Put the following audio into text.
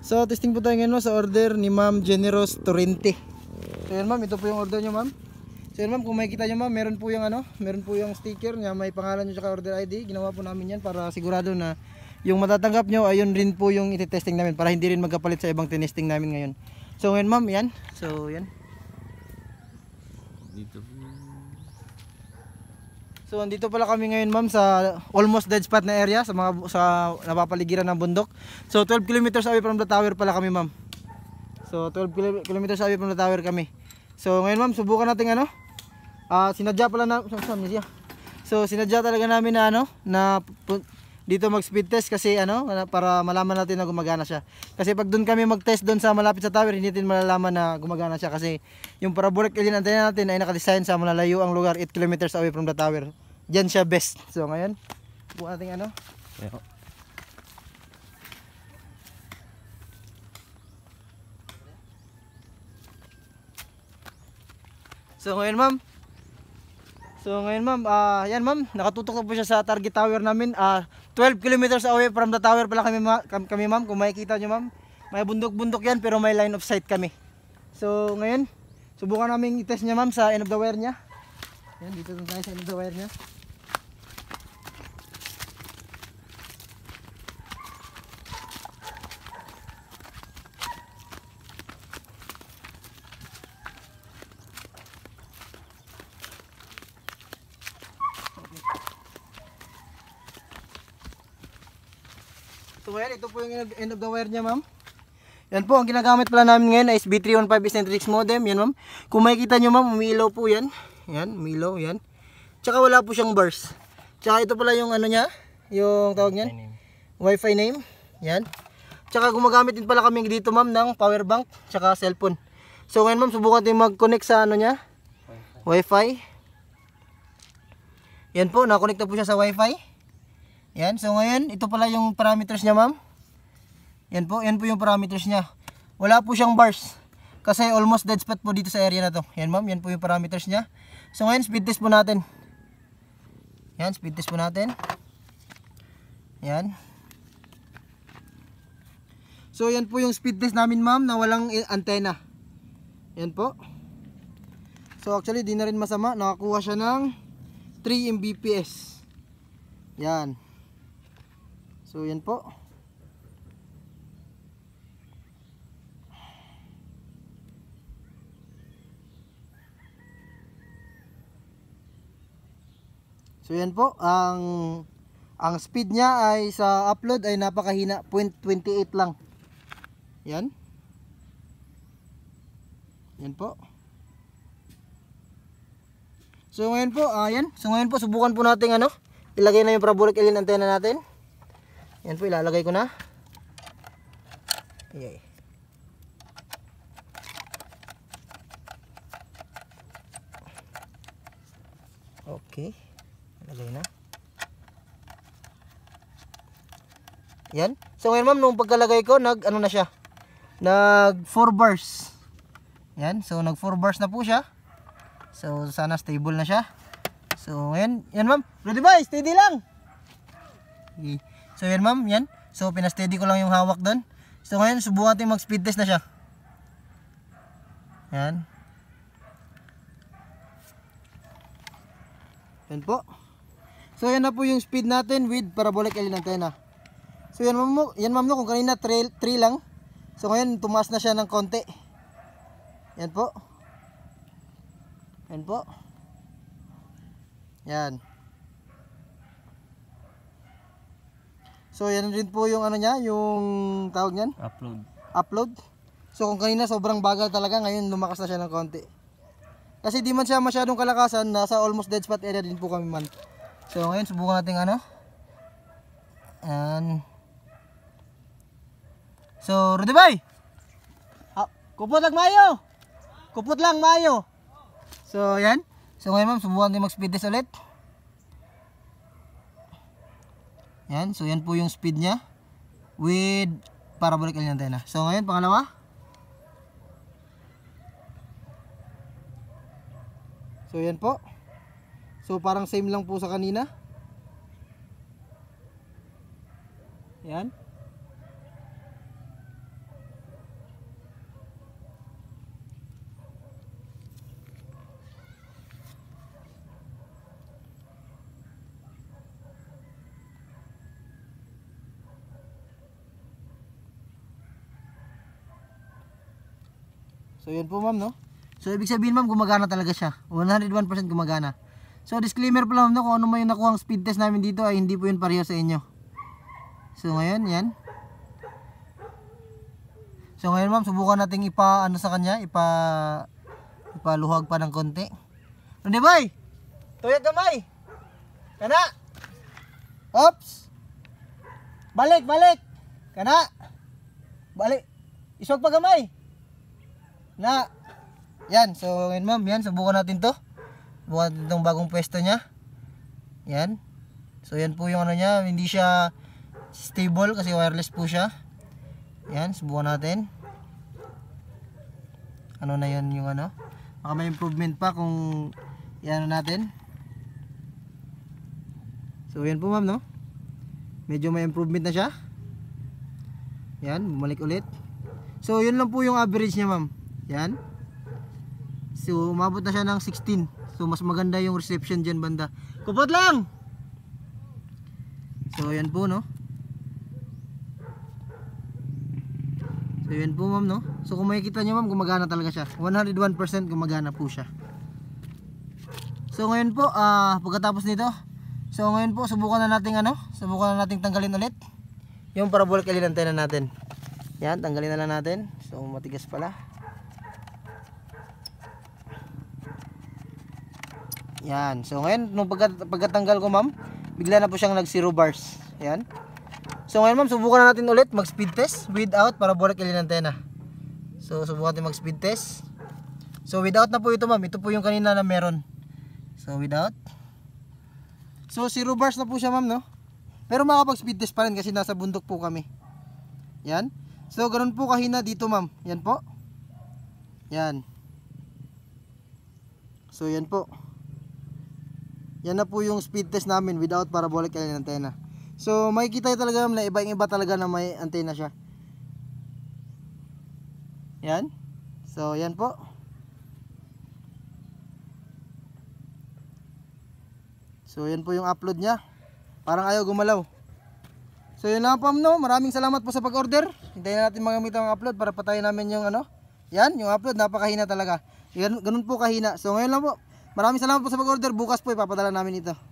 So testing po tayo ngayon sa order ni Ma'am Generous Torrente. So yan ma'am, ito po yung order nyo ma'am. So yan ma'am, kung makikita nyo ma'am, meron po yung ano, meron po yung sticker niya, may pangalan nyo sa order ID. Ginawa po namin yan para sigurado na yung matatanggap nyo, ayun rin po yung iti-testing namin para hindi rin magkapalit sa ibang tinesting namin ngayon. So ngayon ma'am, yan. So yan. Dito po. So andito pala kami ngayon ma'am sa almost dead spot na area sa mga sa napapaligiran ng bundok. So 12 kilometers away from the tower pala kami ma'am. So 12 kilometers away from the tower kami. So ngayon ma'am subukan natin ano? Ah uh, sinadya pala na So sinadya talaga namin na ano na dito mag speed test kasi ano para malaman natin na gumagana siya kasi pag doon kami mag test doon sa malapit sa tower hindi natin malalaman na gumagana siya kasi yung parabolic alien antenna natin ay nakadesign sa malalayo ang lugar 8 kilometers away from the tower dyan siya best so ngayon buwan ating ano yeah. So ngayon ma'am So ngayon ma'am, uh, yan ma'am, nakatutok na po siya sa target tower namin. Uh, 12 kilometers away from the tower pala kami, ma kami ma'am. Kung makikita nyo ma'am, may bundok-bundok yan pero may line of sight kami. So ngayon, subukan namin i-test niya ma'am sa end of the wire niya. Yan, dito tayo sa end of the wire niya. to wire. Ito po yung end of the wire niya, ma'am. Yan po, ang ginagamit pala namin ngayon ay SB315 Eccentrics modem. Yan, ma'am. Kung makikita nyo, ma'am, umilaw po yan. Yan, umilaw, yan. Tsaka wala po siyang burst. Tsaka ito pala yung ano niya, yung tawag niyan. Wi-Fi name. Yan. Tsaka gumagamit din pala kami dito, ma'am, ng power bank tsaka cellphone. So ngayon, ma'am, subukan tayong mag-connect sa ano niya. Wi-Fi. yan po, na po siya sa Wi-Fi. Yan, so ngayon, ito pala yung parameters niya, ma'am. Yan po, yan po yung parameters niya. Wala po siyang bars. Kasi almost dead spot po dito sa area na to. Yan, ma'am, yan po yung parameters niya. So ngayon, speed test po natin. Yan, speed test po natin. Yan. So yan po yung speed test namin, ma'am, na walang eh, antena. Yan po. So actually, di na rin masama. Nakakuha siya ng 3 Mbps. Yan. So yan po. So yan po, ang ang speed niya ay sa upload ay napakahina, 0.28 lang. Yan. Yan po. So ngayon po, ayan. Ah, uh, so ngayon po subukan po natin ano, ilagay na yung parabolic alien antenna natin. Yan po ilalagay ko na. Yay. Okay. Lagay na. Yan. So ngayon ma'am, nung pagkalagay ko, nag ano na siya? Nag 4 bars. Yan. So nag 4 bars na po siya. So sana stable na siya. So ngayon, yan ma'am. Ready ba? Steady lang. Okay. So yan ma'am, yan. So pinasteady ko lang yung hawak doon. So ngayon subukan natin mag speed test na siya. Yan. Yan po. So yan na po yung speed natin with parabolic alien antenna. So yan ma'am, yan ma'am no, kung kanina 3 lang. So ngayon tumaas na siya ng konti. Yan po. Yan po. Yan. So yan rin po yung ano niya, yung tawag niyan? Upload. Upload. So kung kanina sobrang bagal talaga, ngayon lumakas na siya ng konti. Kasi di man siya masyadong kalakasan, nasa almost dead spot area din po kami man. So ngayon subukan natin ano. And So, ready bay? Ah, kupot lang mayo. Kuput lang mayo. So, yan. So ngayon ma'am, subukan natin mag-speed test ulit. Yan. So, yan po yung speed niya with parabolic antenna. So, ngayon, pangalawa. So, yan po. So, parang same lang po sa kanina. Yan. So yun po ma'am no. So ibig sabihin ma'am gumagana talaga siya. 101% gumagana. So disclaimer po lang no kung ano man yung nakuhang speed test namin dito ay hindi po yun pareho sa inyo. So ngayon yan. So ngayon ma'am subukan nating ipa ano sa kanya ipa ipaluhag pa ng konti. Hindi ano, ba? Tuyot gamay. Kana. Oops. Balik, balik. Kana. Balik. Isog pa gamay na yan so ngayon ma'am yan subukan natin to subukan natin tong bagong pwesto niya yan so yan po yung ano niya hindi siya stable kasi wireless po siya yan subukan natin ano na yan yung ano baka may improvement pa kung yan natin so yan po ma'am no medyo may improvement na siya yan bumalik ulit so yun lang po yung average niya ma'am yan. So, umabot na siya ng 16. So, mas maganda yung reception dyan banda. Kupot lang! So, yan po, no? So, yan po, ma'am, no? So, kung makikita nyo, ma'am, gumagana talaga siya. 101% gumagana po siya. So, ngayon po, uh, pagkatapos nito, so, ngayon po, subukan na natin, ano? Subukan na natin tanggalin ulit yung parabolic alien antenna natin. Yan, tanggalin na lang natin. So, matigas pala. Yan. So ngayon, nung pagkat pagkatanggal ko ma'am, bigla na po siyang nag 0 bars. Yan. So ngayon ma'am, subukan na natin ulit mag speed test without parabolic alien antenna. So subukan natin mag speed test. So without na po ito ma'am, ito po yung kanina na meron. So without. So 0 bars na po siya ma'am no. Pero makakapag speed test pa rin kasi nasa bundok po kami. Yan. So ganun po kahina dito ma'am. Yan po. Yan. So yan po. Yan na po yung speed test namin without parabolic alien antenna. So makikita talaga na iba iba talaga na may antenna siya. Yan. So yan po. So yan po yung upload niya. Parang ayaw gumalaw. So yun lang po no. Maraming salamat po sa pag-order. Hintayin na natin magamit ang upload para patayin namin yung ano. Yan, yung upload napakahina talaga. Yan, ganun po kahina. So ngayon lang po. Maraming salamat po sa pag-order. Bukas po ipapadala namin ito.